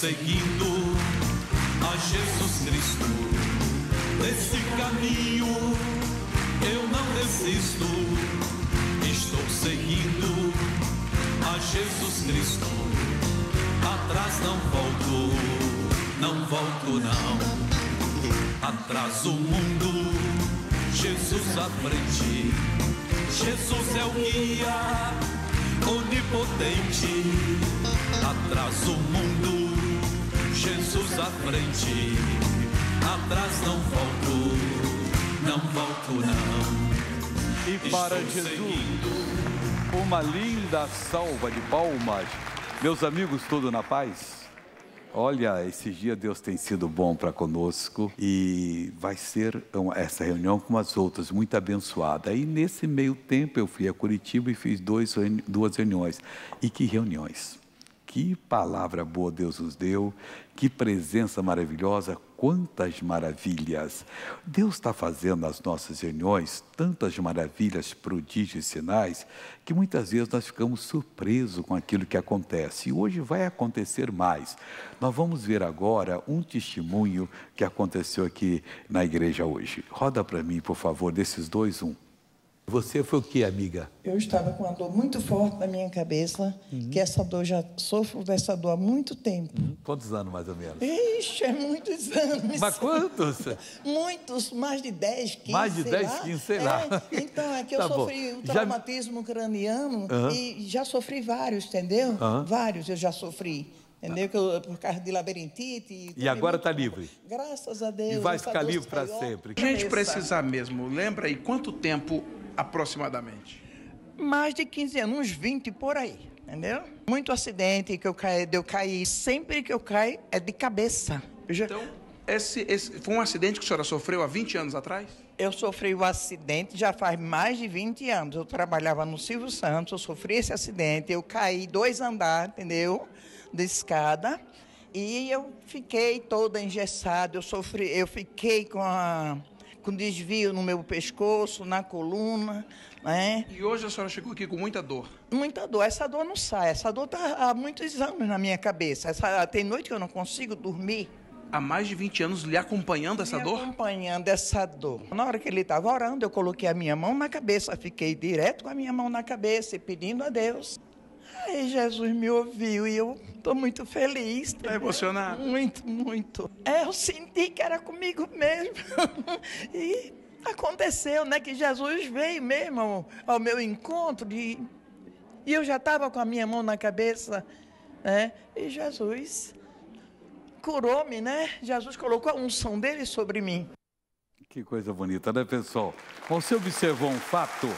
seguindo a Jesus Cristo. nesse caminho eu não desisto. Estou seguindo a Jesus Cristo. Atrás não volto, não volto não. Atrás o mundo, Jesus à frente. Jesus é o guia onipotente. Atrás o mundo, Jesus à frente, atrás não volto, não volto não. E Estou para Jesus, seguindo. uma linda salva de palmas. Meus amigos, tudo na paz? Olha, esse dia Deus tem sido bom para conosco e vai ser essa reunião com as outras muito abençoada. E nesse meio tempo eu fui a Curitiba e fiz dois, duas reuniões. E que reuniões! Que palavra boa Deus nos deu, que presença maravilhosa, quantas maravilhas! Deus está fazendo nas nossas reuniões tantas maravilhas, prodígios e sinais, que muitas vezes nós ficamos surpresos com aquilo que acontece. E hoje vai acontecer mais. Nós vamos ver agora um testemunho que aconteceu aqui na igreja hoje. Roda para mim, por favor, desses dois, um. Você foi o que, amiga? Eu estava com uma dor muito forte na minha cabeça, uhum. que essa dor já sofro dessa dor há muito tempo. Uhum. Quantos anos mais ou menos? Ixi, é muitos anos. Mas quantos? muitos, mais de 10, 15. Mais de 10, 15, sei é, lá. Então, é que tá eu bom. sofri um traumatismo já... craniano uhum. e já sofri vários, entendeu? Vários eu já sofri. Entendeu? Que eu, por causa de labirintite. E agora está livre. Graças a Deus. E vai ficar livre para sempre. A gente precisa mesmo. Lembra aí quanto tempo aproximadamente? Mais de 15 anos, uns 20 por aí, entendeu? Muito acidente que eu caí, eu caí. Sempre que eu caio é de cabeça. Então, esse, esse, foi um acidente que a senhora sofreu há 20 anos atrás? Eu sofri o um acidente já faz mais de 20 anos. Eu trabalhava no Silvio Santos, eu sofri esse acidente, eu caí dois andares, entendeu? De escada. E eu fiquei toda engessada, eu sofri, eu fiquei com a com desvio no meu pescoço, na coluna. Né? E hoje a senhora chegou aqui com muita dor? Muita dor. Essa dor não sai. Essa dor está há muitos anos na minha cabeça. Essa, tem noite que eu não consigo dormir há mais de 20 anos lhe acompanhando essa me dor? acompanhando essa dor. Na hora que ele estava orando, eu coloquei a minha mão na cabeça, fiquei direto com a minha mão na cabeça e pedindo a Deus Aí Jesus me ouviu e eu estou muito feliz. Está emocionado? Muito, muito. É, eu senti que era comigo mesmo. e aconteceu, né? Que Jesus veio mesmo ao, ao meu encontro e, e eu já estava com a minha mão na cabeça, né? E Jesus curou-me, né? Jesus colocou a unção dele sobre mim. Que coisa bonita, né, pessoal? Você observou um fato?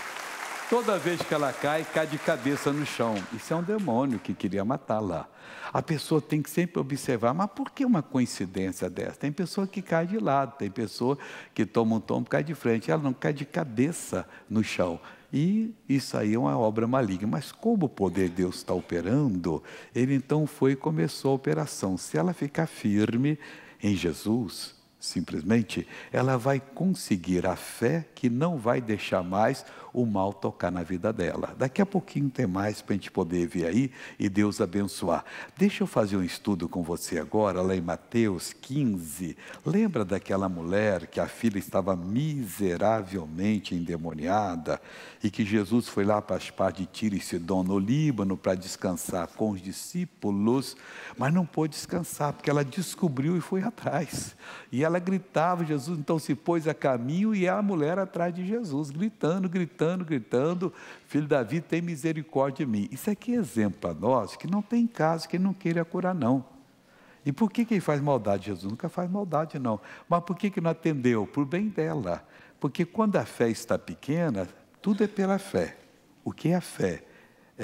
Toda vez que ela cai, cai de cabeça no chão. Isso é um demônio que queria matá-la. A pessoa tem que sempre observar, mas por que uma coincidência dessa? Tem pessoa que cai de lado, tem pessoa que toma um tombo e cai de frente. Ela não cai de cabeça no chão. E isso aí é uma obra maligna. Mas como o poder de Deus está operando, ele então foi e começou a operação. Se ela ficar firme em Jesus, simplesmente, ela vai conseguir a fé que não vai deixar mais o mal tocar na vida dela. Daqui a pouquinho tem mais para a gente poder ver aí e Deus abençoar. Deixa eu fazer um estudo com você agora, lá em Mateus 15. Lembra daquela mulher que a filha estava miseravelmente endemoniada e que Jesus foi lá para as partes de Tiro e Sidon, no Líbano, para descansar com os discípulos, mas não pôde descansar porque ela descobriu e foi atrás. E ela gritava, Jesus então se pôs a caminho e a mulher atrás de Jesus, gritando, gritando gritando, gritando: Filho Davi, tem misericórdia de mim. Isso aqui é exemplo para nós que não tem caso que não queira curar, não. E por que, que ele faz maldade? Jesus nunca faz maldade, não. Mas por que, que não atendeu? Por bem dela. Porque quando a fé está pequena, tudo é pela fé. O que é a fé?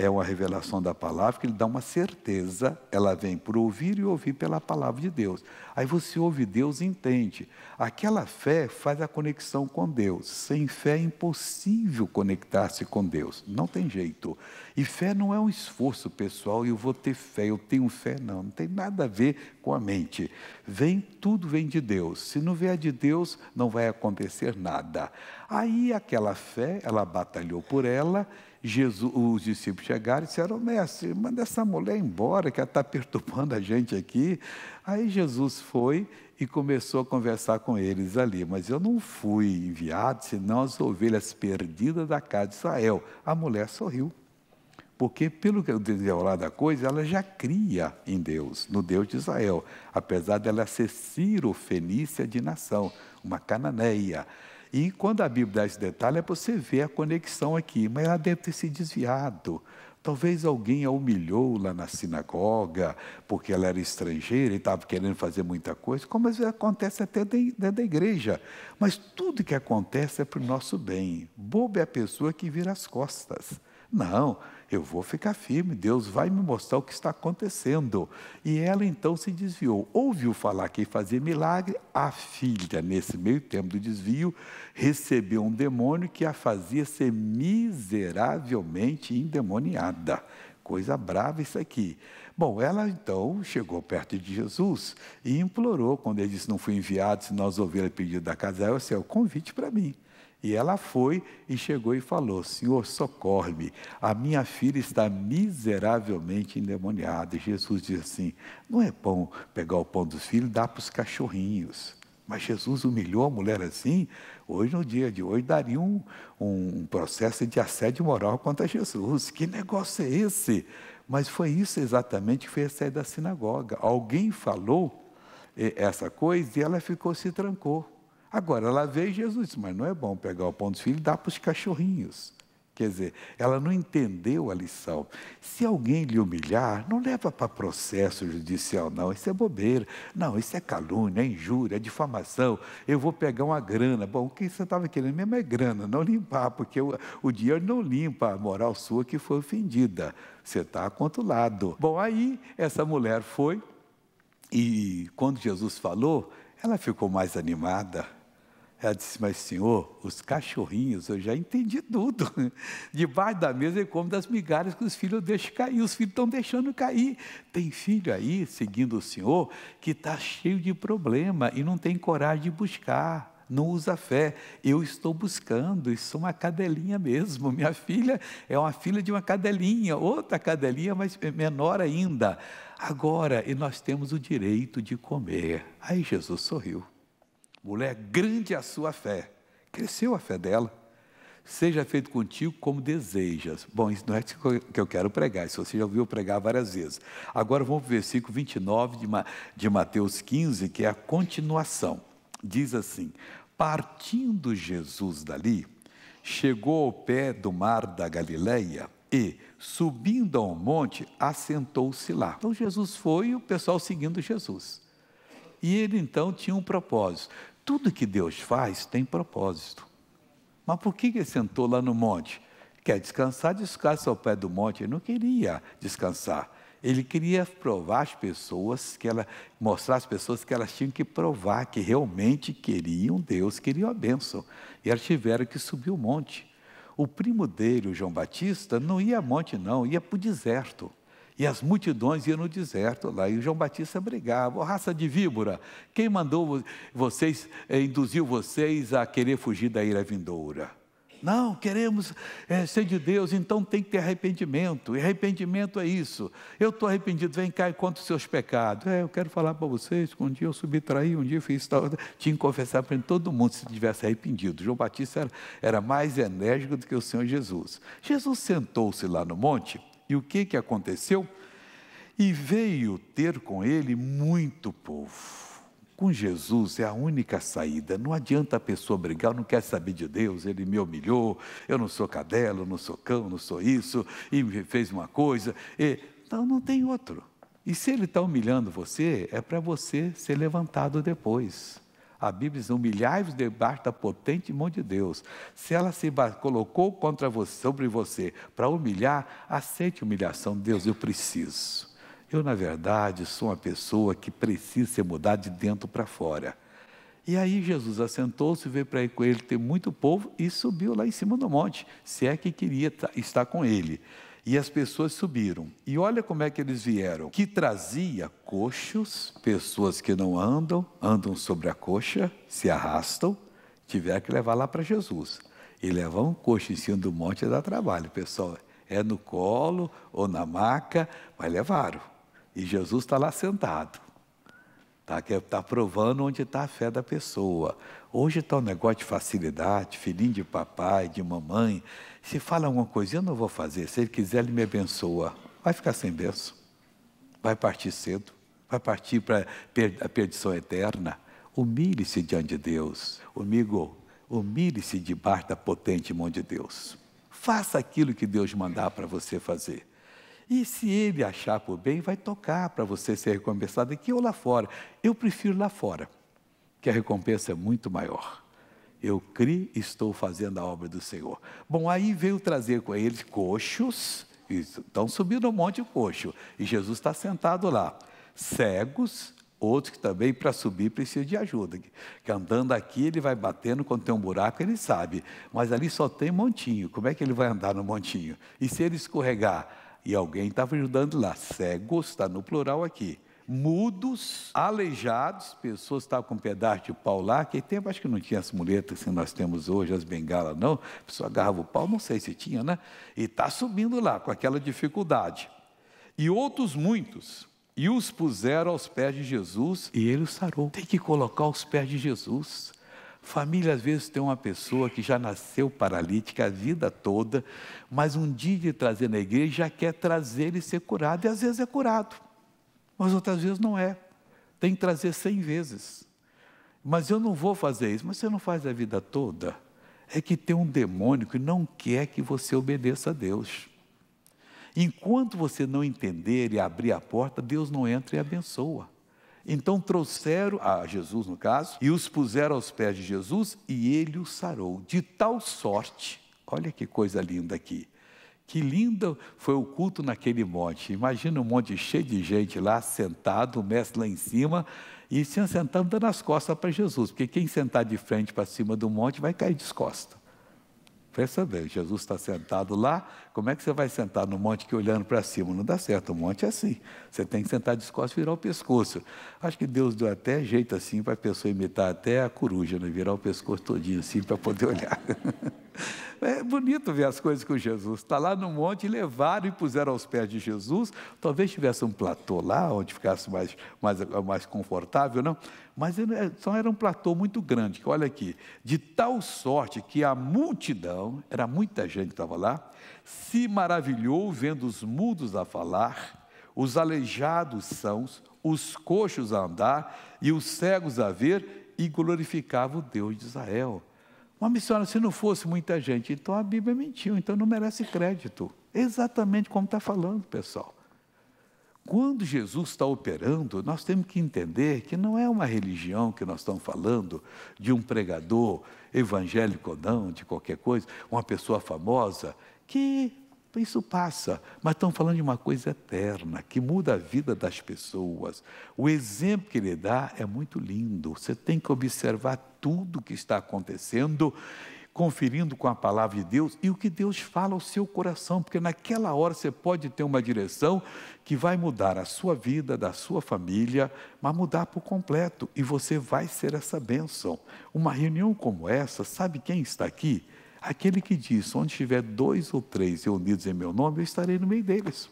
é uma revelação da palavra que ele dá uma certeza. Ela vem por ouvir e ouvir pela palavra de Deus. Aí você ouve Deus e entende. Aquela fé faz a conexão com Deus. Sem fé é impossível conectar-se com Deus. Não tem jeito. E fé não é um esforço pessoal, eu vou ter fé, eu tenho fé, não. Não tem nada a ver com a mente. Vem, tudo vem de Deus. Se não vier de Deus, não vai acontecer nada. Aí aquela fé, ela batalhou por ela Jesus, os discípulos chegaram e disseram, mestre, manda essa mulher embora, que ela está perturbando a gente aqui. Aí Jesus foi e começou a conversar com eles ali. Mas eu não fui enviado, senão as ovelhas perdidas da casa de Israel. A mulher sorriu. Porque, pelo que eu lá da coisa, ela já cria em Deus, no Deus de Israel, apesar dela ser Ciro Fenícia de nação, uma cananeia. E quando a Bíblia dá esse detalhe, é para você ver a conexão aqui. Mas ela deve ter se desviado. Talvez alguém a humilhou lá na sinagoga, porque ela era estrangeira e estava querendo fazer muita coisa, como às vezes acontece até dentro da igreja. Mas tudo que acontece é para o nosso bem. Bobo é a pessoa que vira as costas. Não, eu vou ficar firme, Deus vai me mostrar o que está acontecendo. E ela então se desviou. Ouviu falar que fazia milagre, a filha, nesse meio tempo do desvio, recebeu um demônio que a fazia ser miseravelmente endemoniada. Coisa brava isso aqui. Bom, ela então chegou perto de Jesus e implorou, quando ele disse: Não fui enviado, se nós ouvir a pedido da casa, é sei, o convite para mim. E ela foi e chegou e falou: Senhor, socorre-me, a minha filha está miseravelmente endemoniada. E Jesus diz assim: Não é bom pegar o pão dos filhos e dar para os cachorrinhos. Mas Jesus humilhou a mulher assim, hoje, no dia de hoje, daria um, um processo de assédio moral contra Jesus. Que negócio é esse? Mas foi isso exatamente que fez sair da sinagoga. Alguém falou eh, essa coisa e ela ficou, se trancou. Agora, ela veio Jesus, mas não é bom pegar o pão dos filhos e dar para os cachorrinhos. Quer dizer, ela não entendeu a lição. Se alguém lhe humilhar, não leva para processo judicial, não. Isso é bobeira. Não, isso é calúnia, é injúria, é difamação. Eu vou pegar uma grana. Bom, o que você estava querendo mesmo é grana, não limpar, porque o, o dinheiro não limpa a moral sua que foi ofendida. Você está lado. Bom, aí essa mulher foi e quando Jesus falou, ela ficou mais animada ela disse, mas senhor, os cachorrinhos, eu já entendi tudo. Debaixo da mesa ele come das migalhas que os filhos deixam cair, os filhos estão deixando cair. Tem filho aí, seguindo o senhor, que está cheio de problema e não tem coragem de buscar não usa fé. Eu estou buscando, isso é uma cadelinha mesmo. Minha filha é uma filha de uma cadelinha, outra cadelinha, mas menor ainda. Agora, e nós temos o direito de comer. Aí Jesus sorriu. Mulher, grande a sua fé. Cresceu a fé dela. Seja feito contigo como desejas. Bom, isso não é que eu quero pregar, isso você já ouviu pregar várias vezes. Agora vamos para o versículo 29 de Mateus 15, que é a continuação. Diz assim: Partindo Jesus dali, chegou ao pé do mar da Galileia e, subindo a um monte, assentou-se lá. Então Jesus foi e o pessoal seguindo Jesus. E ele então tinha um propósito. Tudo que Deus faz tem propósito. Mas por que ele sentou lá no monte? Quer descansar? Descansa ao pé do monte. Ele não queria descansar. Ele queria provar as pessoas que ela mostrar às pessoas que elas tinham que provar que realmente queriam Deus, queriam a bênção. E elas tiveram que subir o monte. O primo dele, o João Batista, não ia a monte não, ia para o deserto. E as multidões iam no deserto lá, e João Batista brigava: oh, raça de víbora, quem mandou vocês, eh, induziu vocês a querer fugir da ira vindoura? Não, queremos é, ser de Deus, então tem que ter arrependimento. E arrependimento é isso. Eu estou arrependido, vem cá e conta os seus pecados. É, eu quero falar para vocês que um dia eu subtraí, um dia eu fiz tal. Tinha que confessar para todo mundo se tivesse arrependido. João Batista era, era mais enérgico do que o Senhor Jesus. Jesus sentou-se lá no monte e o que, que aconteceu? E veio ter com ele muito povo. Com Jesus é a única saída. Não adianta a pessoa brigar, não quer saber de Deus, ele me humilhou, eu não sou cadela, eu não sou cão, não sou isso, e me fez uma coisa. E, não, não tem outro. E se ele está humilhando você, é para você ser levantado depois. A Bíblia diz: humilhai-vos debaixo da potente mão de Deus. Se ela se colocou contra você, sobre você para humilhar, aceite a humilhação. Deus, eu preciso. Eu, na verdade, sou uma pessoa que precisa ser mudada de dentro para fora. E aí Jesus assentou-se, veio para ir com ele, ter muito povo e subiu lá em cima do monte, se é que queria estar com ele. E as pessoas subiram. E olha como é que eles vieram: que trazia coxos, pessoas que não andam, andam sobre a coxa, se arrastam, tiveram que levar lá para Jesus. E levar um coxo em cima do monte dá trabalho, pessoal. É no colo ou na maca, mas levaram. E Jesus está lá sentado. Está é tá provando onde está a fé da pessoa. Hoje está um negócio de facilidade, filhinho de papai, de mamãe. Se fala alguma coisa, eu não vou fazer. Se ele quiser, ele me abençoa. Vai ficar sem benção. Vai partir cedo. Vai partir para a perdição eterna. Humilhe-se diante de Deus. Amigo, humilhe-se debaixo da potente mão de Deus. Faça aquilo que Deus mandar para você fazer. E se ele achar por bem, vai tocar para você ser recompensado aqui ou lá fora. Eu prefiro lá fora, que a recompensa é muito maior. Eu crie, estou fazendo a obra do Senhor. Bom, aí veio trazer com eles coxos, estão subindo um monte de coxo, e Jesus está sentado lá. Cegos, outros que também para subir precisam de ajuda. Que andando aqui ele vai batendo, quando tem um buraco ele sabe, mas ali só tem montinho. Como é que ele vai andar no montinho? E se ele escorregar? e alguém estava ajudando lá. Cegos está no plural aqui. Mudos, aleijados, pessoas estavam com um pedaço de pau lá, que tempo acho que não tinha as muletas que nós temos hoje, as bengalas, não. A pessoa agarrava o pau, não sei se tinha, né? E está subindo lá com aquela dificuldade. E outros muitos, e os puseram aos pés de Jesus, e ele os sarou. Tem que colocar aos pés de Jesus. Família, às vezes, tem uma pessoa que já nasceu paralítica a vida toda, mas um dia de trazer na igreja já quer trazer e ser curado, e às vezes é curado, mas outras vezes não é. Tem que trazer cem vezes. Mas eu não vou fazer isso, mas você não faz a vida toda. É que tem um demônio que não quer que você obedeça a Deus. Enquanto você não entender e abrir a porta, Deus não entra e abençoa. Então trouxeram a Jesus, no caso, e os puseram aos pés de Jesus, e ele os sarou, de tal sorte, olha que coisa linda aqui. Que linda foi o culto naquele monte. Imagina um monte cheio de gente lá, sentado, o mestre lá em cima, e se sentando dando as costas para Jesus, porque quem sentar de frente para cima do monte vai cair de costas. Pensa bem, Jesus está sentado lá, como é que você vai sentar no monte que olhando para cima? Não dá certo, o monte é assim. Você tem que sentar de costas e virar o pescoço. Acho que Deus deu até jeito assim para a pessoa imitar até a coruja, né? virar o pescoço todinho assim para poder olhar. É bonito ver as coisas com Jesus. Está lá no monte, levaram e puseram aos pés de Jesus. Talvez tivesse um platô lá, onde ficasse mais, mais, mais confortável, não? Mas é, só era um platô muito grande, olha aqui, de tal sorte que a multidão, era muita gente que estava lá, se maravilhou vendo os mudos a falar, os aleijados sãos, os coxos a andar e os cegos a ver, e glorificava o Deus de Israel uma missão se não fosse muita gente, então a Bíblia mentiu, então não merece crédito. Exatamente como está falando, pessoal. Quando Jesus está operando, nós temos que entender que não é uma religião que nós estamos falando de um pregador evangélico ou não, de qualquer coisa, uma pessoa famosa, que isso passa, mas estão falando de uma coisa eterna, que muda a vida das pessoas. O exemplo que ele dá é muito lindo, você tem que observar tudo que está acontecendo, conferindo com a palavra de Deus e o que Deus fala ao seu coração, porque naquela hora você pode ter uma direção que vai mudar a sua vida, da sua família, mas mudar por completo e você vai ser essa bênção. Uma reunião como essa, sabe quem está aqui? Aquele que diz: onde estiver dois ou três reunidos em meu nome, eu estarei no meio deles.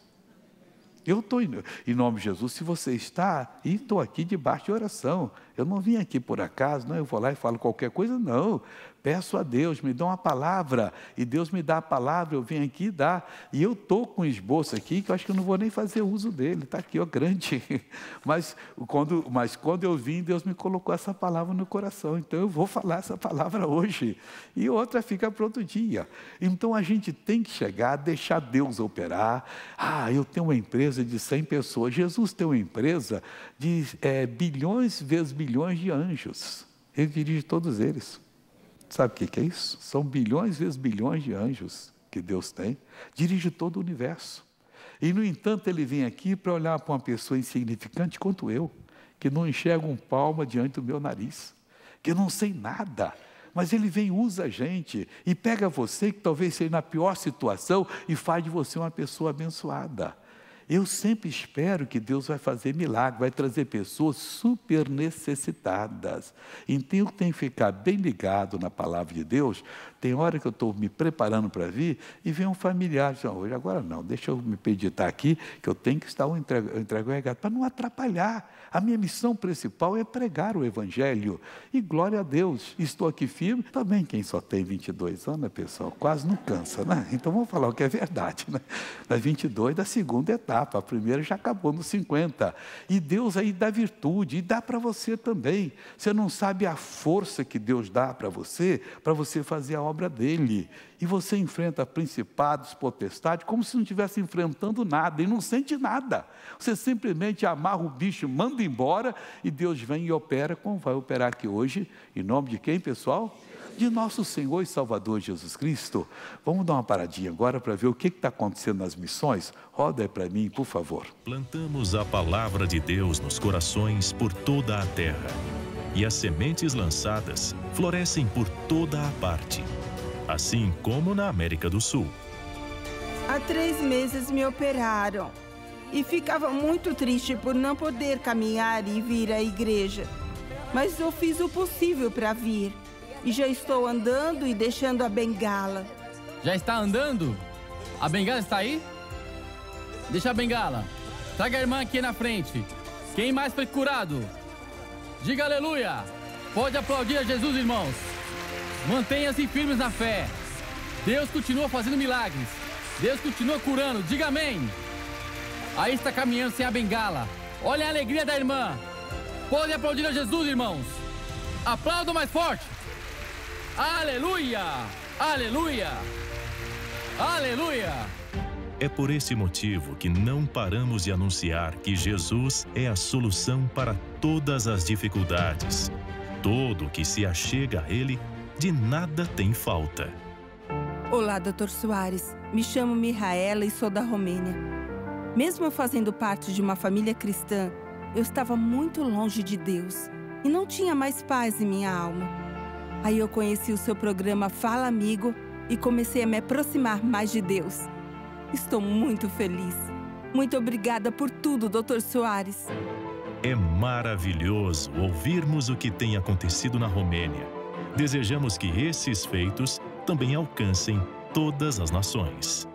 Eu estou em nome de Jesus. Se você está, e estou aqui debaixo de oração. Eu não vim aqui por acaso, não, eu vou lá e falo qualquer coisa, não. Peço a Deus, me dá uma palavra, e Deus me dá a palavra, eu vim aqui e dá. E eu estou com um esboço aqui que eu acho que eu não vou nem fazer uso dele, está aqui, ó, grande. Mas quando, mas quando eu vim, Deus me colocou essa palavra no coração, então eu vou falar essa palavra hoje. E outra fica para outro dia. Então a gente tem que chegar, deixar Deus operar. Ah, eu tenho uma empresa de 100 pessoas, Jesus tem uma empresa de é, bilhões vezes bilhões bilhões de anjos. Ele dirige todos eles. Sabe o que é isso? São bilhões vezes bilhões de anjos que Deus tem. Dirige todo o universo. E, no entanto, ele vem aqui para olhar para uma pessoa insignificante quanto eu, que não enxerga um palmo diante do meu nariz, que eu não sei nada. Mas ele vem, usa a gente e pega você que talvez seja na pior situação e faz de você uma pessoa abençoada. Eu sempre espero que Deus vai fazer milagre, vai trazer pessoas super necessitadas. Então eu tenho que ficar bem ligado na palavra de Deus, tem hora que eu estou me preparando para vir e vem um familiar, diz, hoje agora não, deixa eu me peditar aqui, que eu tenho que estar um regado para não atrapalhar. A minha missão principal é pregar o Evangelho. E glória a Deus, estou aqui firme. Também quem só tem 22 anos, né, pessoal, quase não cansa, né? Então vamos falar o que é verdade, né? Na 22 da segunda etapa, a primeira já acabou nos 50. E Deus aí dá virtude, e dá para você também. Você não sabe a força que Deus dá para você, para você fazer a obra obra dele. E você enfrenta principados, potestades, como se não estivesse enfrentando nada e não sente nada. Você simplesmente amarra o bicho, manda embora e Deus vem e opera, como vai operar aqui hoje, em nome de quem, pessoal? De nosso Senhor e Salvador Jesus Cristo. Vamos dar uma paradinha agora para ver o que está acontecendo nas missões? Roda aí para mim, por favor. Plantamos a palavra de Deus nos corações por toda a terra e as sementes lançadas florescem por toda a parte, assim como na América do Sul. Há três meses me operaram e ficava muito triste por não poder caminhar e vir à igreja. Mas eu fiz o possível para vir e já estou andando e deixando a bengala. Já está andando? A bengala está aí? Deixa a bengala. Traga a irmã aqui na frente. Quem mais foi curado? Diga aleluia. Pode aplaudir a Jesus, irmãos. Mantenha-se firmes na fé. Deus continua fazendo milagres. Deus continua curando. Diga amém. Aí está caminhando sem a bengala. Olha a alegria da irmã. Pode aplaudir a Jesus, irmãos. Aplauda mais forte. Aleluia! Aleluia! Aleluia! É por esse motivo que não paramos de anunciar que Jesus é a solução para todas as dificuldades. Todo o que se achega a Ele, de nada tem falta. Olá, Dr. Soares. Me chamo Mihaela e sou da Romênia. Mesmo fazendo parte de uma família cristã, eu estava muito longe de Deus e não tinha mais paz em minha alma. Aí eu conheci o seu programa Fala Amigo e comecei a me aproximar mais de Deus. Estou muito feliz. Muito obrigada por tudo, Dr. Soares. É maravilhoso ouvirmos o que tem acontecido na Romênia. Desejamos que esses feitos também alcancem todas as nações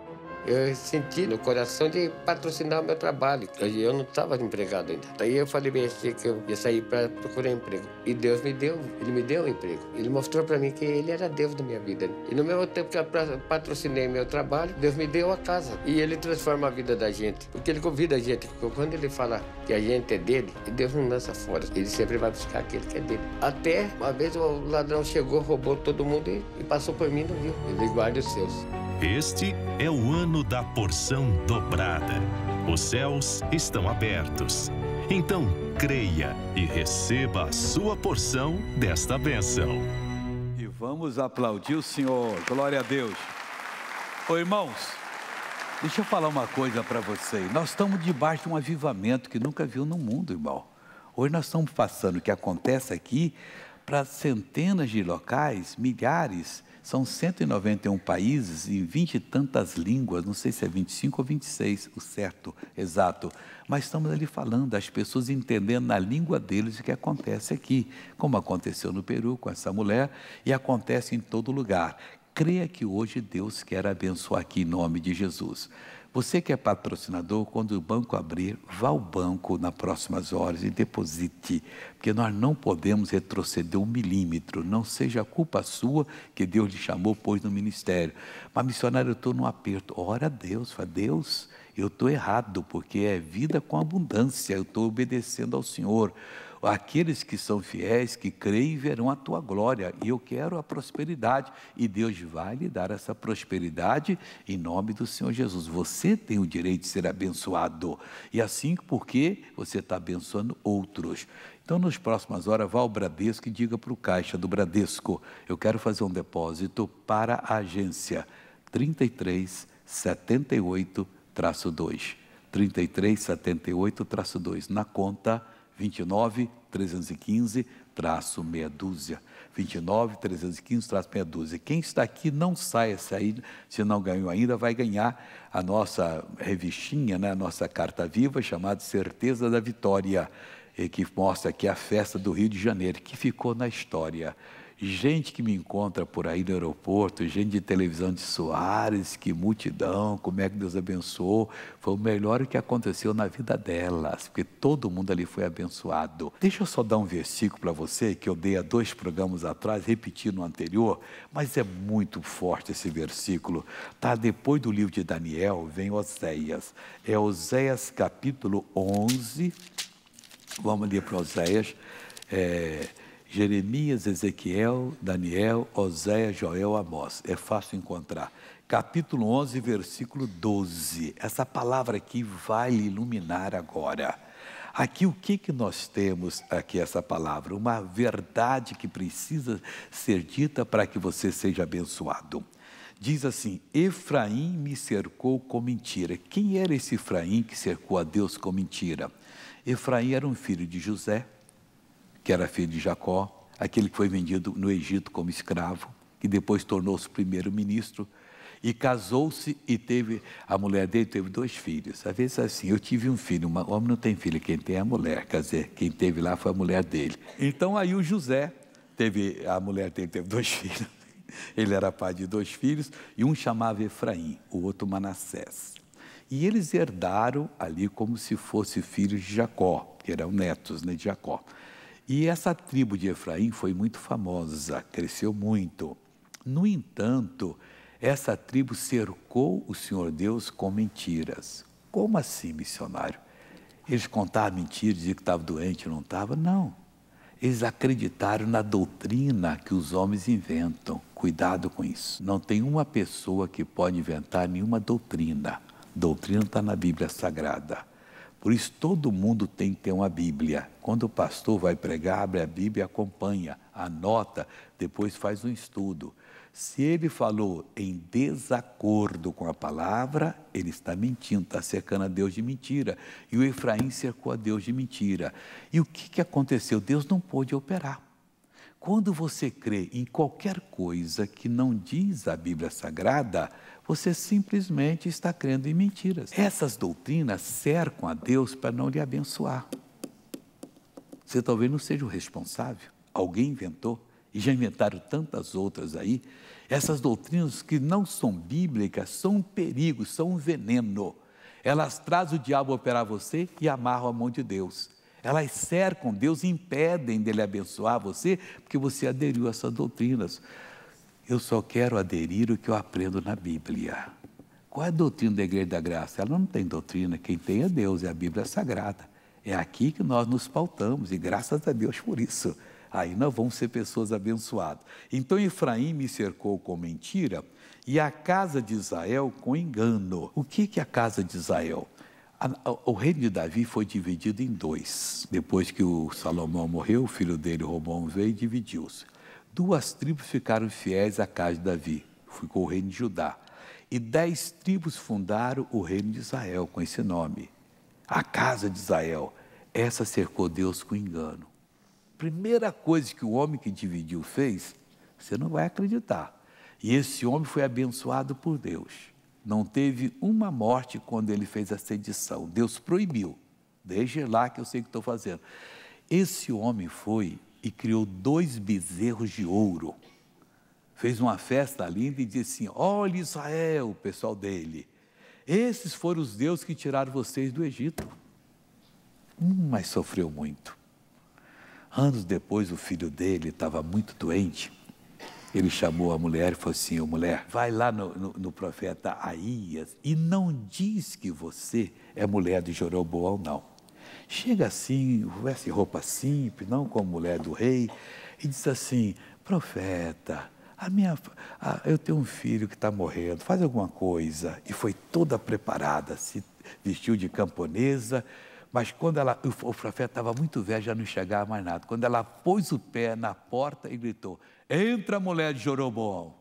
eu senti no coração de patrocinar o meu trabalho. Eu não estava empregado ainda. Daí eu falei bem assim que eu ia sair para procurar emprego. E Deus me deu, ele me deu um emprego. Ele mostrou para mim que ele era Deus da minha vida. E no mesmo tempo que eu patrocinei meu trabalho, Deus me deu a casa. E ele transforma a vida da gente, porque ele convida a gente. Quando ele fala que a gente é dele, Deus não lança fora. Ele sempre vai buscar aquele que é dele. Até uma vez o ladrão chegou, roubou todo mundo e, e passou por mim e não viu. Ele guarda os seus. Este é o ano da porção dobrada. Os céus estão abertos. Então, creia e receba a sua porção desta bênção. E vamos aplaudir o Senhor. Glória a Deus. Ô irmãos, deixa eu falar uma coisa para vocês. Nós estamos debaixo de um avivamento que nunca viu no mundo, irmão. Hoje nós estamos passando o que acontece aqui para centenas de locais, milhares são 191 países em 20 e tantas línguas, não sei se é 25 ou 26, o certo, exato. Mas estamos ali falando, as pessoas entendendo na língua deles o que acontece aqui, como aconteceu no Peru com essa mulher e acontece em todo lugar. Creia que hoje Deus quer abençoar aqui em nome de Jesus. Você que é patrocinador, quando o banco abrir, vá ao banco nas próximas horas e deposite, porque nós não podemos retroceder um milímetro. Não seja culpa sua que Deus lhe chamou, pois, no ministério. Mas, missionário, eu estou num aperto. Ora a Deus, fala, Deus, eu estou errado, porque é vida com abundância, eu estou obedecendo ao Senhor. Aqueles que são fiéis, que creem, verão a tua glória. E eu quero a prosperidade. E Deus vai lhe dar essa prosperidade em nome do Senhor Jesus. Você tem o direito de ser abençoado. E assim porque você está abençoando outros. Então, nas próximas horas, vá ao Bradesco e diga para o caixa do Bradesco: eu quero fazer um depósito para a agência 3378-2. 3378-2, na conta 29 315 traço meia dúzia. 29 315 traço meia dúzia. Quem está aqui não saia sair, se não ganhou ainda, vai ganhar a nossa revistinha, né, a nossa carta viva chamada Certeza da Vitória, que mostra aqui a festa do Rio de Janeiro, que ficou na história gente que me encontra por aí no aeroporto, gente de televisão de Soares, que multidão, como é que Deus abençoou. Foi o melhor que aconteceu na vida delas, porque todo mundo ali foi abençoado. Deixa eu só dar um versículo para você que eu dei há dois programas atrás, repeti no anterior, mas é muito forte esse versículo. Tá depois do livro de Daniel, vem Oséias. É Oséias capítulo 11. Vamos ler para Oséias. É Jeremias, Ezequiel, Daniel, Oséia, Joel, Amós. É fácil encontrar. Capítulo 11, versículo 12. Essa palavra aqui vai iluminar agora. Aqui o que, que nós temos aqui essa palavra? Uma verdade que precisa ser dita para que você seja abençoado. Diz assim: Efraim me cercou com mentira. Quem era esse Efraim que cercou a Deus com mentira? Efraim era um filho de José que era filho de Jacó, aquele que foi vendido no Egito como escravo, que depois tornou-se primeiro-ministro, e casou-se e teve, a mulher dele teve dois filhos. Às vezes assim, eu tive um filho, o homem não tem filho, quem tem é a mulher, quer dizer, quem teve lá foi a mulher dele. Então aí o José teve, a mulher dele teve dois filhos, ele era pai de dois filhos, e um chamava Efraim, o outro Manassés. E eles herdaram ali como se fossem filhos de Jacó, que eram netos né, de Jacó. E essa tribo de Efraim foi muito famosa, cresceu muito. No entanto, essa tribo cercou o Senhor Deus com mentiras. Como assim, missionário? Eles contavam mentiras, diziam que estava doente, não estava? Não. Eles acreditaram na doutrina que os homens inventam. Cuidado com isso. Não tem uma pessoa que pode inventar nenhuma doutrina. Doutrina está na Bíblia Sagrada. Por isso, todo mundo tem que ter uma Bíblia. Quando o pastor vai pregar, abre a Bíblia, acompanha, anota, depois faz um estudo. Se ele falou em desacordo com a palavra, ele está mentindo, está cercando a Deus de mentira. E o Efraim cercou a Deus de mentira. E o que, que aconteceu? Deus não pôde operar. Quando você crê em qualquer coisa que não diz a Bíblia Sagrada, você simplesmente está crendo em mentiras. Essas doutrinas cercam a Deus para não lhe abençoar. Você talvez não seja o responsável, alguém inventou e já inventaram tantas outras aí. Essas doutrinas que não são bíblicas são um perigo, são um veneno. Elas trazem o diabo operar você e amarram a mão de Deus. Elas cercam Deus e impedem dele abençoar você porque você aderiu a essas doutrinas. Eu só quero aderir o que eu aprendo na Bíblia. Qual é a doutrina da Igreja da Graça? Ela não tem doutrina, quem tem é Deus, é a Bíblia Sagrada. É aqui que nós nos pautamos e graças a Deus por isso. Aí nós vamos ser pessoas abençoadas. Então Efraim me cercou com mentira e a casa de Israel com engano. O que, que é a casa de Israel? o reino de Davi foi dividido em dois. Depois que o Salomão morreu, o filho dele, Romão, veio e dividiu-se. Duas tribos ficaram fiéis à casa de Davi, ficou o reino de Judá. E dez tribos fundaram o reino de Israel com esse nome. A casa de Israel. Essa cercou Deus com engano. Primeira coisa que o homem que dividiu fez, você não vai acreditar. E esse homem foi abençoado por Deus. Não teve uma morte quando ele fez a sedição. Deus proibiu. Desde lá que eu sei o que estou fazendo. Esse homem foi e criou dois bezerros de ouro. Fez uma festa linda e disse assim: Olha Israel, o pessoal dele. Esses foram os deuses que tiraram vocês do Egito. Hum, mas sofreu muito. Anos depois, o filho dele estava muito doente ele chamou a mulher e falou assim: oh, mulher, vai lá no, no, no, profeta Aías e não diz que você é mulher de Jeroboão, não. Chega assim, veste roupa simples, não como mulher do rei, e diz assim: profeta, a minha, a, eu tenho um filho que está morrendo, faz alguma coisa. E foi toda preparada, se vestiu de camponesa, mas quando ela, o profeta estava muito velho, já não enxergava mais nada. Quando ela pôs o pé na porta e gritou: Entra a mulher de Jeroboão.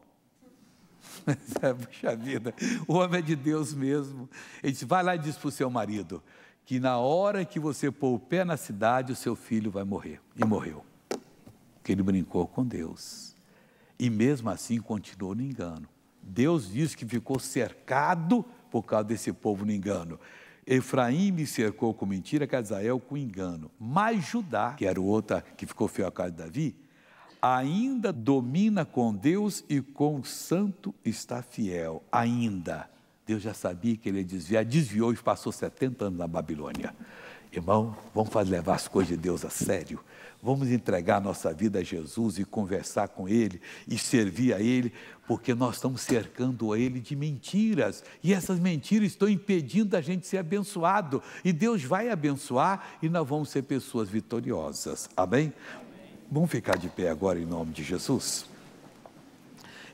Puxa vida, o homem é de Deus mesmo. Ele disse: vai lá e diz para o seu marido que na hora que você pôr o pé na cidade, o seu filho vai morrer. E morreu. Porque ele brincou com Deus. E mesmo assim continuou no engano. Deus diz que ficou cercado por causa desse povo no engano. Efraim me cercou com mentira, Casael com engano. Mas Judá, que era o outro que ficou fiel à casa de Davi, ainda domina com Deus e com o santo está fiel. Ainda. Deus já sabia que ele ia desviar, desviou e passou 70 anos na Babilônia. Irmão, vamos fazer, levar as coisas de Deus a sério. Vamos entregar a nossa vida a Jesus e conversar com Ele e servir a Ele, porque nós estamos cercando a Ele de mentiras e essas mentiras estão impedindo a gente ser abençoado. E Deus vai abençoar e nós vamos ser pessoas vitoriosas. Amém? Vamos ficar de pé agora em nome de Jesus?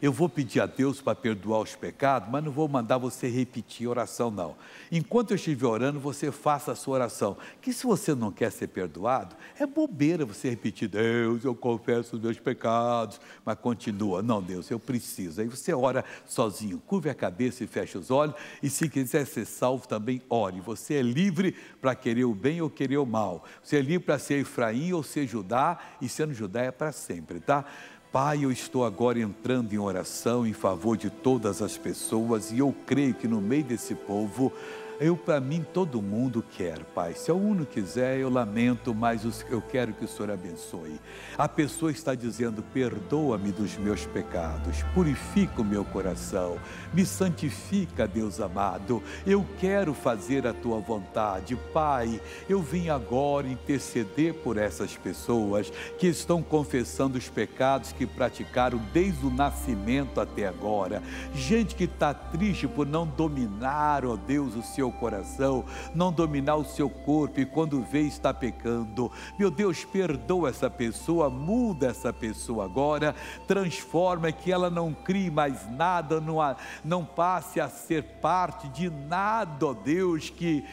Eu vou pedir a Deus para perdoar os pecados, mas não vou mandar você repetir a oração, não. Enquanto eu estiver orando, você faça a sua oração. Que se você não quer ser perdoado, é bobeira você repetir, Deus, eu confesso os meus pecados, mas continua, não, Deus, eu preciso. Aí você ora sozinho, curve a cabeça e fecha os olhos, e se quiser ser salvo também, ore. Você é livre para querer o bem ou querer o mal. Você é livre para ser Efraim ou ser Judá, e sendo Judá é para sempre, tá? Pai, eu estou agora entrando em oração em favor de todas as pessoas e eu creio que no meio desse povo eu, para mim, todo mundo quer, Pai. Se algum não quiser, eu lamento, mas eu quero que o Senhor abençoe. A pessoa está dizendo: perdoa-me dos meus pecados, purifica o meu coração, me santifica, Deus amado. Eu quero fazer a tua vontade, Pai. Eu vim agora interceder por essas pessoas que estão confessando os pecados que praticaram desde o nascimento até agora. Gente que está triste por não dominar, ó oh Deus, o seu seu coração, não dominar o seu corpo e quando vê está pecando. Meu Deus, perdoa essa pessoa, muda essa pessoa agora, transforma que ela não crie mais nada, não, não passe a ser parte de nada, ó Deus, que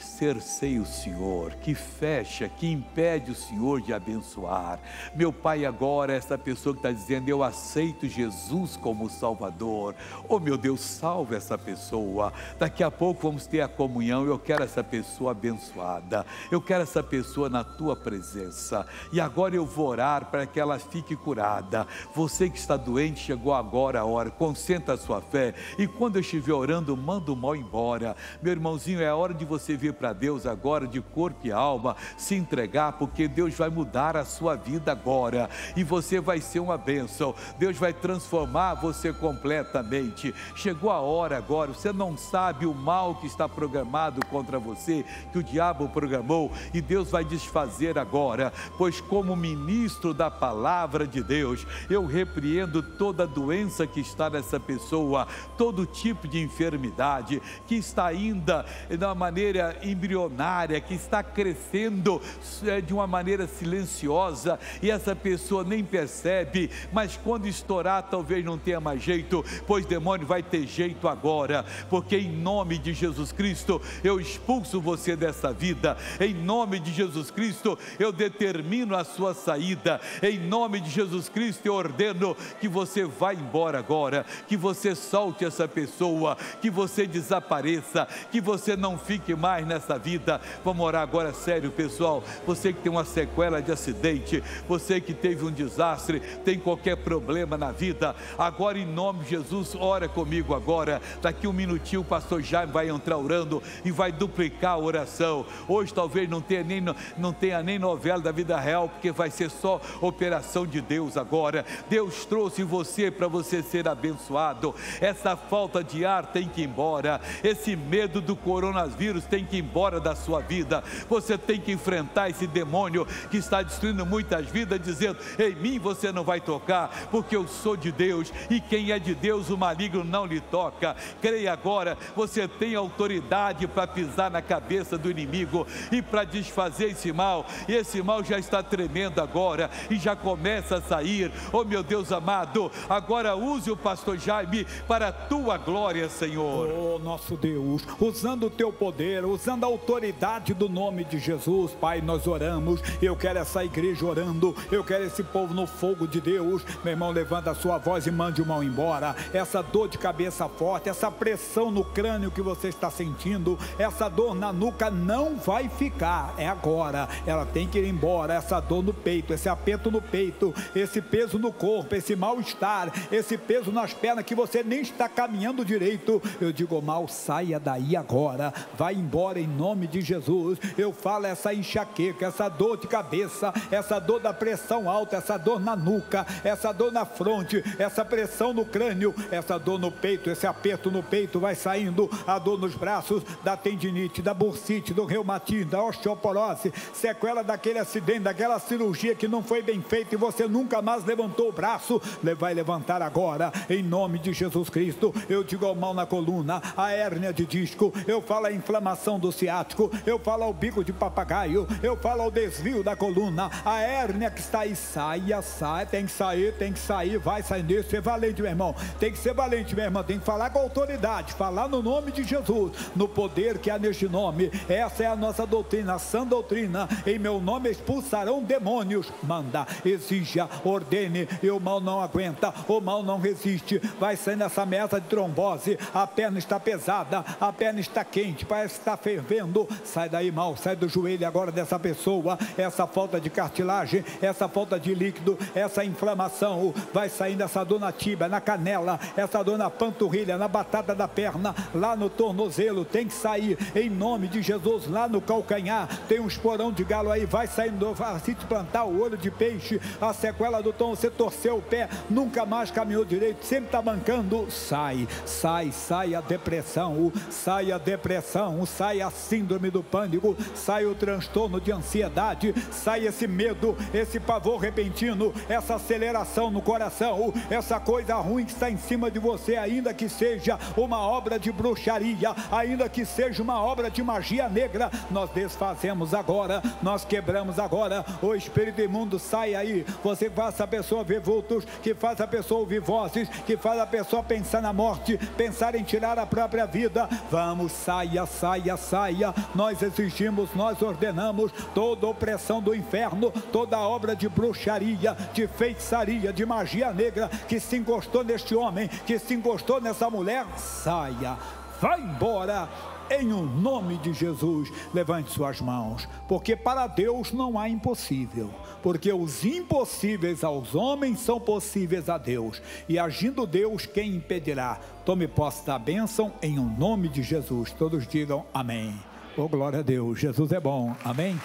cerceia o Senhor, que fecha, que impede o Senhor de abençoar. Meu Pai, agora essa pessoa que está dizendo, eu aceito Jesus como Salvador. Oh meu Deus, salve essa pessoa. Daqui a pouco vamos ter a comunhão. Eu quero essa pessoa abençoada. Eu quero essa pessoa na tua presença. E agora eu vou orar para que ela fique curada. Você que está doente, chegou agora a hora. Concentra a sua fé. E quando eu estiver orando, manda o mal embora. Meu irmãozinho, é hora de você ver para Deus agora de corpo e alma, se entregar, porque Deus vai mudar a sua vida agora e você vai ser uma bênção. Deus vai transformar você completamente. Chegou a hora agora, você não sabe o mal que está programado contra você, que o diabo programou e Deus vai desfazer agora, pois, como ministro da palavra de Deus, eu repreendo toda doença que está nessa pessoa, todo tipo de enfermidade que está ainda da maneira embrionária, que está crescendo eh, de uma maneira silenciosa e essa pessoa nem percebe, mas quando estourar, talvez não tenha mais jeito, pois demônio vai ter jeito agora, porque em nome de Jesus Cristo eu expulso você dessa vida, em nome de Jesus Cristo eu determino a sua saída, em nome de Jesus Cristo eu ordeno que você vá embora agora, que você solte essa pessoa, que você desapareça, que você não fique mais nessa vida. Vamos orar agora sério, pessoal. Você que tem uma sequela de acidente, você que teve um desastre, tem qualquer problema na vida, agora em nome de Jesus, ora comigo agora. Daqui um minutinho o pastor Jaime vai entrar orando e vai duplicar a oração. Hoje talvez não tenha nem, não tenha nem novela da vida real, porque vai ser só operação de Deus agora. Deus trouxe você para você ser abençoado. Essa falta de ar tem que ir embora. Esse medo do coronavírus tem que ir embora da sua vida. Você tem que enfrentar esse demônio que está destruindo muitas vidas, dizendo: Em mim você não vai tocar, porque eu sou de Deus e quem é de Deus, o maligno não lhe toca. Creia agora, você tem autoridade para pisar na cabeça do inimigo e para desfazer esse mal. E esse mal já está tremendo agora e já começa a sair. Oh meu Deus amado, agora use o pastor Jaime para a tua glória, Senhor. Oh nosso Deus, usando o teu poder, usando usando a autoridade do nome de Jesus, Pai, nós oramos. Eu quero essa igreja orando. Eu quero esse povo no fogo de Deus. Meu irmão, levanta a sua voz e mande o mal embora. Essa dor de cabeça forte, essa pressão no crânio que você está sentindo, essa dor na nuca não vai ficar. É agora. Ela tem que ir embora. Essa dor no peito, esse aperto no peito, esse peso no corpo, esse mal-estar, esse peso nas pernas que você nem está caminhando direito. Eu digo, mal, saia daí agora. Vai embora agora em nome de Jesus. Eu falo essa enxaqueca, essa dor de cabeça, essa dor da pressão alta, essa dor na nuca, essa dor na fronte, essa pressão no crânio, essa dor no peito, esse aperto no peito vai saindo, a dor nos braços, da tendinite, da bursite, do reumatismo, da osteoporose, sequela daquele acidente, daquela cirurgia que não foi bem feita e você nunca mais levantou o braço, vai levantar agora, em nome de Jesus Cristo. Eu digo ao mal na coluna, a hérnia de disco, eu falo a inflamação do ciático, eu falo ao bico de papagaio, eu falo ao desvio da coluna, a hérnia que está aí, saia, sai, tem que sair, tem que sair, vai sair nisso, ser valente, meu irmão, tem que ser valente, minha irmã, tem que falar com autoridade, falar no nome de Jesus, no poder que há neste nome, essa é a nossa doutrina, a sã doutrina, em meu nome expulsarão demônios, manda, exija, ordene, e o mal não aguenta, o mal não resiste, vai sair nessa mesa de trombose, a perna está pesada, a perna está quente, parece que está fechada, fervendo. Sai daí mal, sai do joelho agora dessa pessoa. Essa falta de cartilagem, essa falta de líquido, essa inflamação. Vai saindo essa dor na tíbia, na canela, essa dor na panturrilha, na batata da perna, lá no tornozelo. Tem que sair em nome de Jesus, lá no calcanhar. Tem um esporão de galo aí, vai saindo, ah, se plantar o olho de peixe. A sequela do tom, você torceu o pé, nunca mais caminhou direito, sempre está mancando. Sai, sai, sai a depressão, sai a depressão, sai a síndrome do pânico, sai o transtorno de ansiedade, sai esse medo, esse pavor repentino, essa aceleração no coração, essa coisa ruim que está em cima de você, ainda que seja uma obra de bruxaria, ainda que seja uma obra de magia negra, nós desfazemos agora, nós quebramos agora, o espírito imundo sai aí, você faz a pessoa ver vultos, que faz a pessoa ouvir vozes, que faz a pessoa pensar na morte, pensar em tirar a própria vida. Vamos, saia, saia, saia saia. Nós exigimos, nós ordenamos toda opressão do inferno, toda obra de bruxaria, de feitiçaria, de magia negra que se encostou neste homem, que se encostou nessa mulher, saia. Vai embora em o nome de Jesus, levante suas mãos, porque para Deus não há impossível, porque os impossíveis aos homens são possíveis a Deus, e agindo Deus, quem impedirá? Tome posse da bênção em o nome de Jesus. Todos digam amém. Oh, glória a Deus, Jesus é bom, amém?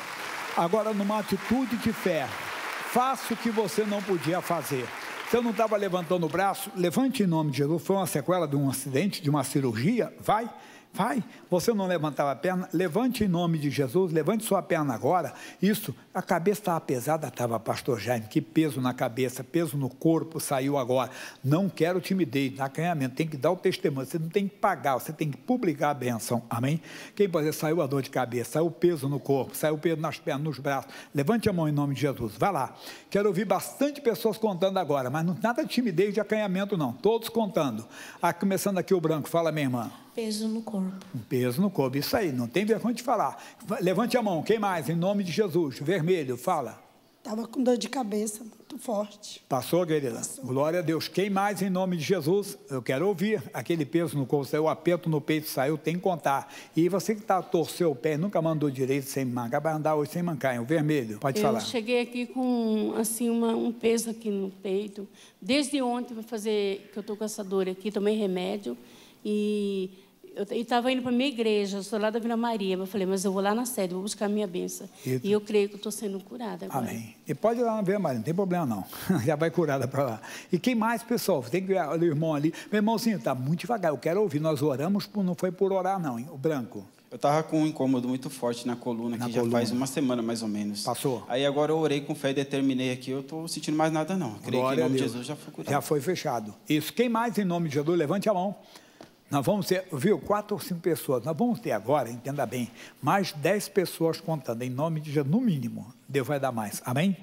Agora, numa atitude de fé, faça o que você não podia fazer. Se eu não estava levantando o braço, levante em nome de Jesus. Foi uma sequela de um acidente, de uma cirurgia, vai. Vai, você não levantava a perna, levante em nome de Jesus, levante sua perna agora. Isso, a cabeça estava pesada, estava, pastor Jaime, que peso na cabeça, peso no corpo saiu agora. Não quero timidez, acanhamento, tem que dar o testemunho, você não tem que pagar, você tem que publicar a benção, amém? Quem pode dizer, saiu a dor de cabeça, saiu o peso no corpo, saiu o peso nas pernas, nos braços. Levante a mão em nome de Jesus, vai lá. Quero ouvir bastante pessoas contando agora, mas nada de timidez, de acanhamento não, todos contando. Ah, começando aqui o branco, fala minha irmã. Peso no corpo. Um peso no corpo, isso aí, não tem vergonha de falar. Levante a mão, quem mais? Em nome de Jesus, vermelho, fala. Estava com dor de cabeça muito forte. Passou, querida? Passou. Glória a Deus. Quem mais, em nome de Jesus, eu quero ouvir. Aquele peso no corpo saiu, o aperto no peito saiu, tem que contar. E você que está torceu o pé, nunca mandou direito sem mancar, vai andar hoje sem mancar, hein? o vermelho, pode eu falar. Eu cheguei aqui com, assim, uma, um peso aqui no peito. Desde ontem, vai fazer, que eu estou com essa dor aqui, tomei remédio. E eu estava indo para minha igreja, eu sou lá da Vila Maria. Eu falei, mas eu vou lá na sede, vou buscar a minha benção. E, e eu creio que estou sendo curada. Agora. Amém. E pode ir lá na Vila Maria, não tem problema não. Já vai curada para lá. E quem mais, pessoal? Tem que ver o irmão ali. Meu irmãozinho, está muito devagar, eu quero ouvir. Nós oramos, não foi por orar não, hein? o branco. Eu estava com um incômodo muito forte na coluna, na que coluna. já faz uma semana mais ou menos. Passou. Aí agora eu orei com fé e determinei aqui, eu estou sentindo mais nada não. Eu creio Glória que em nome de Jesus já foi curado. Já foi fechado. Isso. Quem mais em nome de Jesus? Levante a mão. Nós vamos ter, viu, quatro ou cinco pessoas. Nós vamos ter agora, entenda bem, mais dez pessoas contando, em nome de Jesus, no mínimo. Deus vai dar mais, amém?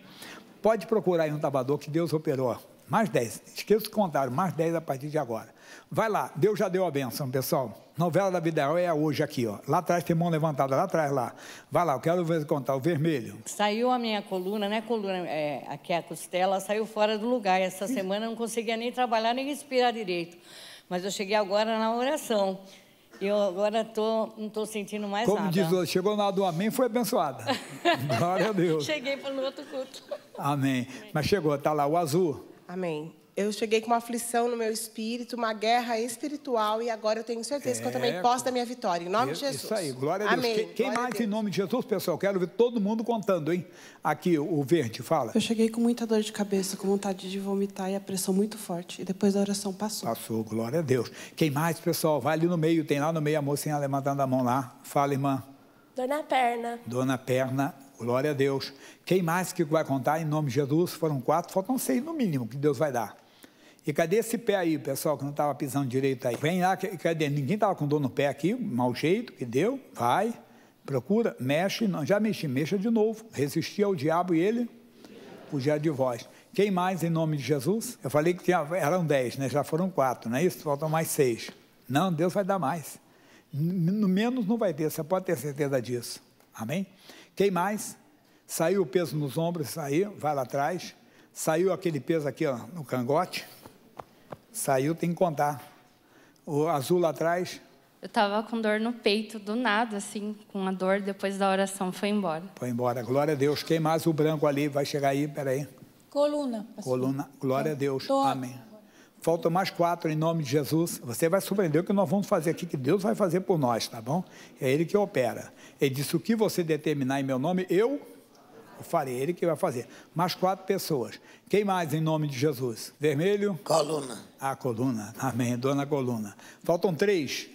Pode procurar aí um tabador que Deus operou. Mais dez. Esqueça de contar mais dez a partir de agora. Vai lá, Deus já deu a benção, pessoal. Novela da vida real é hoje aqui, ó. Lá atrás tem mão levantada, lá atrás lá. Vai lá, eu quero ver contar, o vermelho. Saiu a minha coluna, né? Coluna, é, aqui é a costela, saiu fora do lugar. Essa semana eu não conseguia nem trabalhar, nem respirar direito. Mas eu cheguei agora na oração. E eu agora tô, não estou sentindo mais Como nada. Como diz o chegou na do amém, foi abençoada. Glória a Deus. Cheguei para o outro culto. Amém. amém. Mas chegou, está lá o azul. Amém eu cheguei com uma aflição no meu espírito, uma guerra espiritual, e agora eu tenho certeza é, que eu também posso da minha vitória, em nome de Jesus. Isso aí, glória a Deus. Amém. Quem, mais em nome de Jesus, pessoal? Quero ver todo mundo contando, hein? Aqui, o verde, fala. Eu cheguei com muita dor de cabeça, com vontade de vomitar e a pressão muito forte. E depois da oração passou. Passou, glória a Deus. Quem mais, pessoal? Vai ali no meio, tem lá no meio a mocinha levantando a mão lá. Fala, irmã. Dor na perna. Dor na perna. Glória a Deus. Quem mais que vai contar em nome de Jesus? Foram quatro, faltam seis no mínimo que Deus vai dar. E cadê esse pé aí, pessoal, que não estava pisando direito aí? Vem lá, cadê? Ninguém estava com dor no pé aqui, mau jeito que deu, vai, procura, mexe, não, já mexi, mexa de novo. Resistia ao diabo e ele fugia de voz. Quem mais em nome de Jesus? Eu falei que tinha, eram dez, né? Já foram quatro, não é isso? Faltam mais seis. Não, Deus vai dar mais. No menos não vai ter, você pode ter certeza disso. Amém? Quem mais? Saiu o peso nos ombros, saiu, vai lá atrás. Saiu aquele peso aqui ó, no cangote. Saiu, tem que contar. O azul lá atrás. Eu estava com dor no peito, do nada, assim, com a dor, depois da oração, foi embora. Foi embora, glória a Deus. Quem mais o branco ali? Vai chegar aí, peraí. Coluna. Pastor. Coluna, glória a Deus, Tô. amém. Faltam mais quatro em nome de Jesus. Você vai surpreender o que nós vamos fazer aqui, que Deus vai fazer por nós, tá bom? É Ele que opera. Ele disse: O que você determinar em meu nome, eu o farei, ele que vai fazer. Mais quatro pessoas. Quem mais em nome de Jesus? Vermelho? Coluna. A coluna. Amém. Dona Coluna. Faltam três.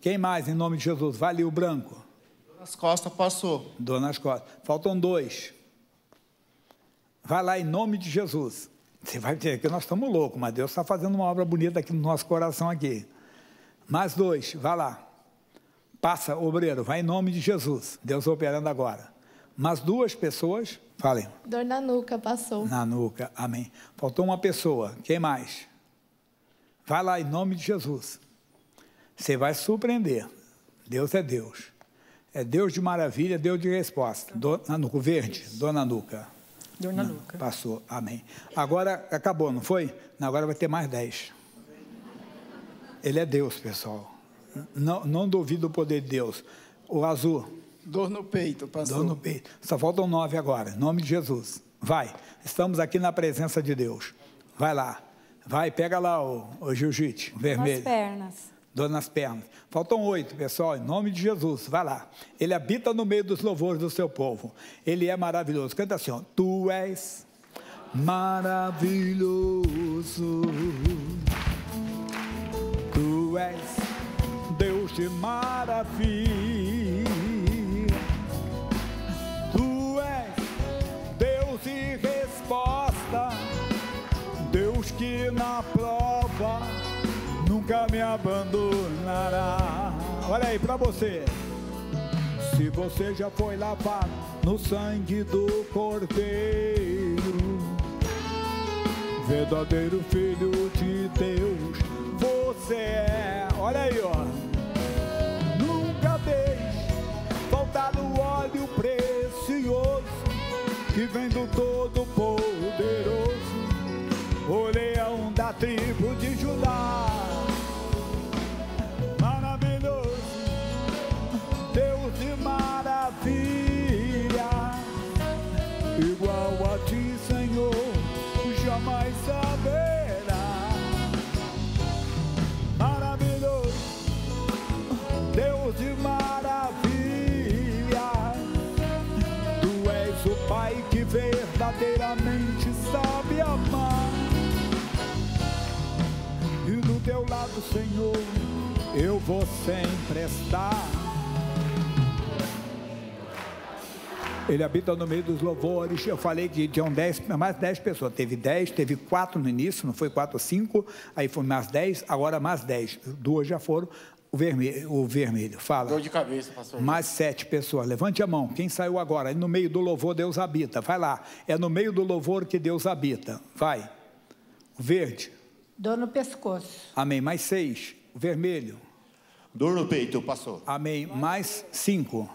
Quem mais em nome de Jesus? Vale o branco. Dona Costa passou. Dona Costa. Faltam dois. Vai lá em nome de Jesus. Você vai dizer que nós estamos loucos, mas Deus está fazendo uma obra bonita aqui no nosso coração aqui. Mais dois, vai lá. Passa, obreiro, vai em nome de Jesus. Deus operando agora. Mas duas pessoas, falem. Dor na nuca passou. Na nuca, amém. Faltou uma pessoa, quem mais? Vai lá em nome de Jesus. Você vai se surpreender. Deus é Deus. É Deus de maravilha, Deus de resposta. Dor na nuca, verde, dor na nuca. Dor na não, nuca. Passou, amém. Agora acabou, não foi? Não, agora vai ter mais dez. Ele é Deus, pessoal. Não, não duvido do poder de Deus. O azul, Dor no peito, pastor. Dor no peito. Só faltam nove agora, em nome de Jesus. Vai, estamos aqui na presença de Deus. Vai lá, vai, pega lá o, o jiu-jitsu vermelho. Nas pernas. Dor nas pernas. Faltam oito, pessoal, em nome de Jesus. Vai lá. Ele habita no meio dos louvores do seu povo. Ele é maravilhoso. Canta assim, ó. Tu és maravilhoso. Tu és Deus de maravilha nunca me abandonará. Olha aí para você. Se você já foi lavado no sangue do Cordeiro, verdadeiro filho de Deus, você é. Olha aí, ó. Nunca deixe faltar o óleo precioso que vem do Todo-Poderoso, o leão da tribo de Judá. Senhor eu vou sempre estar. Ele habita no meio dos louvores. Eu falei que tinham dez, mais dez pessoas. Teve dez, teve quatro no início, não foi quatro, cinco. Aí foi mais dez, agora mais dez. Duas já foram. O vermelho, o vermelho, fala. Dor de cabeça, pastor. Mais sete pessoas. Levante a mão. Quem saiu agora? No meio do louvor, Deus habita. Vai lá. É no meio do louvor que Deus habita. Vai. O verde. Dor no pescoço. Amém. Mais seis. Vermelho. Dor no peito, passou. Amém. Mais cinco.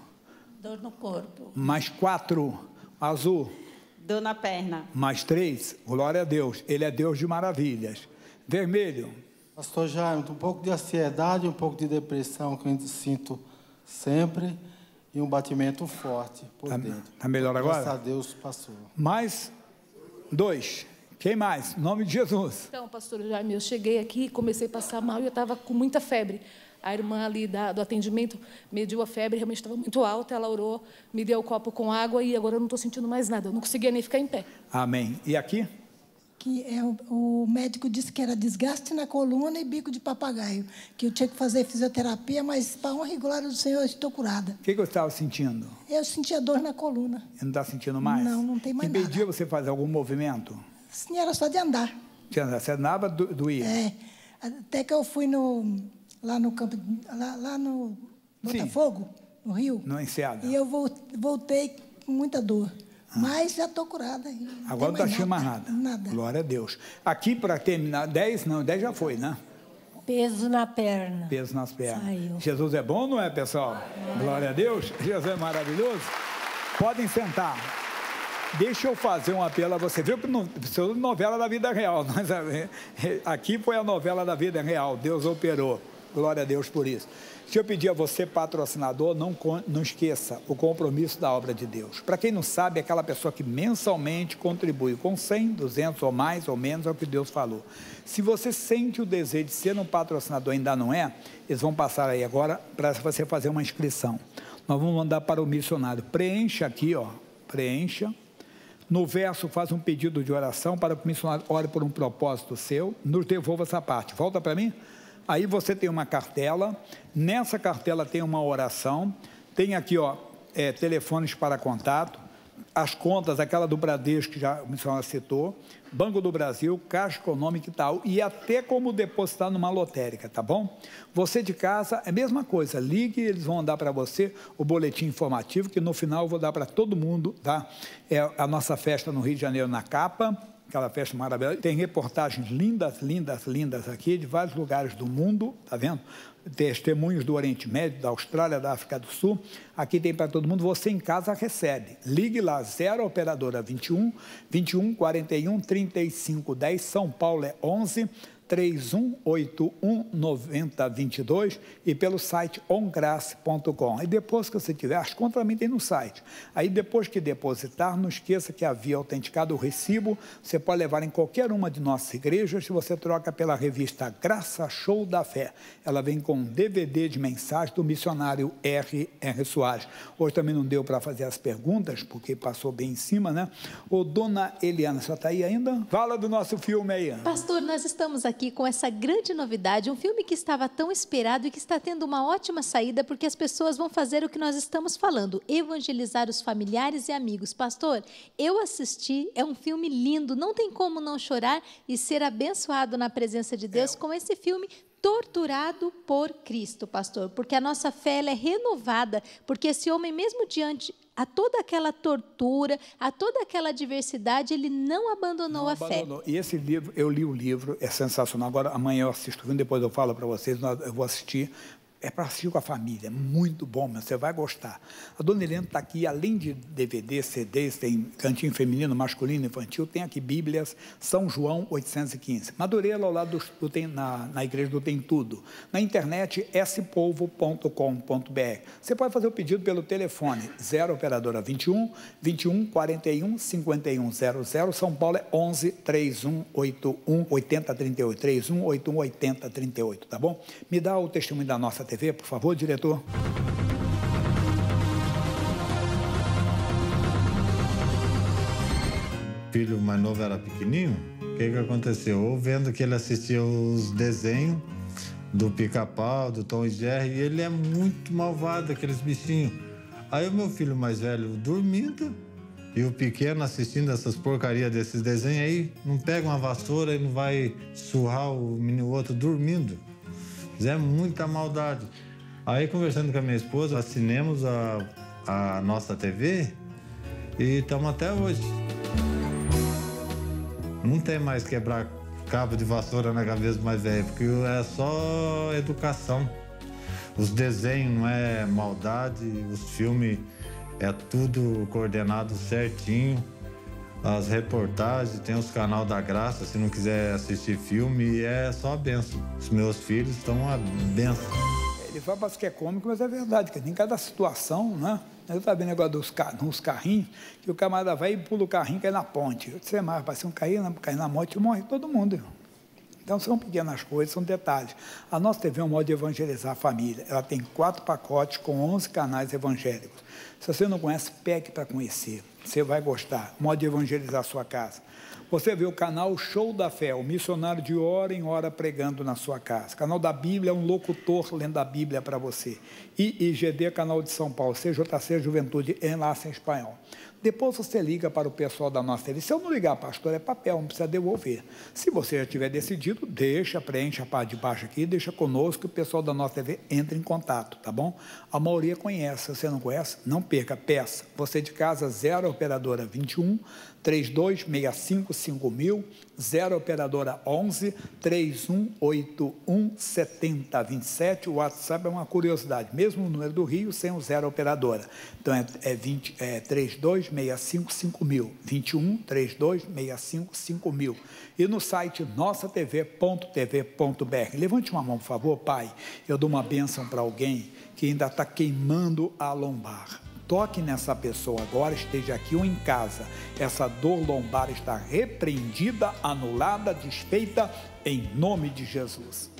Dor no corpo. Mais quatro. Azul. Dor na perna. Mais três. Glória a Deus. Ele é Deus de maravilhas. Vermelho. Pastor Jaime, um pouco de ansiedade, um pouco de depressão que eu sinto sempre e um batimento forte por tá, dentro. Está melhor agora? Graças a Deus passou. Mais dois. Quem mais? Em nome de Jesus. Então, pastor Jaime, eu cheguei aqui, comecei a passar mal e eu estava com muita febre. A irmã ali da, do atendimento mediu a febre, realmente estava muito alta, ela orou, me deu o um copo com água e agora eu não estou sentindo mais nada, eu não conseguia nem ficar em pé. Amém. E aqui? Que é, o, o médico disse que era desgaste na coluna e bico de papagaio, que eu tinha que fazer fisioterapia, mas para honra e glória do Senhor, eu estou curada. O que, que eu estava sentindo? Eu sentia dor na coluna. E não está sentindo mais? Não, não tem mais Impedia nada. Impedia você fazer algum movimento? Assim, era só de andar. De andar, você andava, do, ir É, até que eu fui no, lá no campo, lá, lá no Botafogo, Sim. no Rio. No Enseada. E eu voltei com muita dor. Ah. Mas já estou curada. Agora não está achando mais nada. Nada. Glória a Deus. Aqui, para terminar, 10 não, 10 já foi, né? Peso na perna. Peso nas pernas. Saiu. Jesus é bom, não é, pessoal? É. Glória a Deus. Jesus é maravilhoso. Podem sentar. Deixa eu fazer um apelo a você. Viu que não, é novela da vida real. Eh, eh, aqui foi a novela da vida real. Deus operou. Glória a Deus por isso. Se eu pedir a você, patrocinador, não, não esqueça o compromisso da obra de Deus. Para quem não sabe, é aquela pessoa que mensalmente contribui com 100, 200 ou mais ou menos, é o que Deus falou. Se você sente o desejo de ser um patrocinador ainda não é, eles vão passar aí agora para você fazer uma inscrição. Nós vamos mandar para o missionário. Preencha aqui, ó. Preencha no verso, faz um pedido de oração para o missionário, ore por um propósito seu. Nos devolva essa parte. Volta para mim. Aí você tem uma cartela. Nessa cartela tem uma oração. Tem aqui, ó, é, telefones para contato. As contas, aquela do Bradesco que já o missionário citou. Banco do Brasil, Caixa Econômica e tal, e até como depositar numa lotérica, tá bom? Você de casa é a mesma coisa, ligue, eles vão dar para você o boletim informativo, que no final eu vou dar para todo mundo, tá? É a nossa festa no Rio de Janeiro na capa, aquela festa maravilhosa. Tem reportagens lindas, lindas, lindas aqui de vários lugares do mundo, tá vendo? Testemunhos do Oriente Médio, da Austrália, da África do Sul. Aqui tem para todo mundo. Você em casa recebe. Ligue lá, 0 operadora 21 21 41 35 10. São Paulo é 11 31819022 e pelo site ongrace.com. E depois que você tiver, as contas também tem no site. Aí depois que depositar, não esqueça que havia autenticado o recibo, você pode levar em qualquer uma de nossas igrejas, se você troca pela revista Graça Show da Fé. Ela vem com um DVD de mensagem do missionário R. R. Soares. Hoje também não deu para fazer as perguntas, porque passou bem em cima, né? Ô, dona Eliana, só está aí ainda? Fala do nosso filme aí. Pastor, nós estamos aqui aqui com essa grande novidade, um filme que estava tão esperado e que está tendo uma ótima saída porque as pessoas vão fazer o que nós estamos falando, evangelizar os familiares e amigos. Pastor, eu assisti, é um filme lindo, não tem como não chorar e ser abençoado na presença de Deus é. com esse filme torturado por Cristo, pastor, porque a nossa fé é renovada, porque esse homem mesmo diante a toda aquela tortura, a toda aquela adversidade, ele não abandonou não a abandonou. fé. E esse livro, eu li o livro, é sensacional. Agora, amanhã eu assisto, depois eu falo para vocês, eu vou assistir é para assistir com a família, muito bom, mas você vai gostar. A Dona Helena está aqui, além de DVD, CDs, tem cantinho feminino, masculino, infantil, tem aqui Bíblias, São João 815. Madureira, ao lado do, tem, na, na igreja do Tem Tudo. Na internet, spolvo.com.br. Você pode fazer o pedido pelo telefone 0 Operadora 21 21 41 51 00. São Paulo é 11 31 81 80 38. 31 81 80 38, tá bom? Me dá o testemunho da nossa televisão. TV, por favor, diretor. Filho mais novo era pequenininho. O que, que aconteceu? Ou vendo que ele assistia os desenhos do pica-pau, do Tom e Jerry, e ele é muito malvado, aqueles bichinhos. Aí o meu filho mais velho dormindo e o pequeno assistindo essas porcarias desses desenhos aí, não pega uma vassoura e não vai surrar o menino outro dormindo. Fizemos muita maldade. Aí, conversando com a minha esposa, assinemos a, a nossa TV e estamos até hoje. Não tem mais quebrar cabo de vassoura na cabeça mais velha, porque é só educação. Os desenhos não é maldade, os filmes é tudo coordenado certinho as reportagens, tem os canal da graça, se não quiser assistir filme, é só a benção. Os meus filhos estão a benção. Ele fala, que é cômico, mas é verdade, que em cada situação, né? Eu estava vendo negócio dos car dos carrinhos, que o camarada vai e pula o carrinho e cai na ponte. Eu disse, mas se um cair na, né? cair na morte, morre todo mundo, Então, são pequenas coisas, são detalhes. A nossa TV é um modo de evangelizar a família. Ela tem quatro pacotes com 11 canais evangélicos. Se você não conhece, pegue para conhecer. Você vai gostar. Modo de evangelizar a sua casa. Você vê o canal Show da Fé, o missionário de hora em hora pregando na sua casa. canal da Bíblia, é um locutor lendo a Bíblia para você. IGD, canal de São Paulo, CJC Juventude, Enlace em Espanhol. Depois você liga para o pessoal da nossa TV. Se eu não ligar, pastor, é papel, não precisa devolver. Se você já tiver decidido, deixa, preenche a parte de baixo aqui, deixa conosco que o pessoal da nossa TV entra em contato, tá bom? A maioria conhece. Se você não conhece, não perca. Peça. Você de casa, 0 operadora 21 32655000, 0 operadora 11 3181 7027. O WhatsApp é uma curiosidade, mesmo o número do Rio sem o 0 operadora. Então é, é, 20, é 32655000, 21 32655000. E no site nossatv.tv.br. Levante uma mão, por favor, Pai. Eu dou uma bênção para alguém que ainda está queimando a lombar toque nessa pessoa agora, esteja aqui ou em casa. Essa dor lombar está repreendida, anulada, desfeita em nome de Jesus.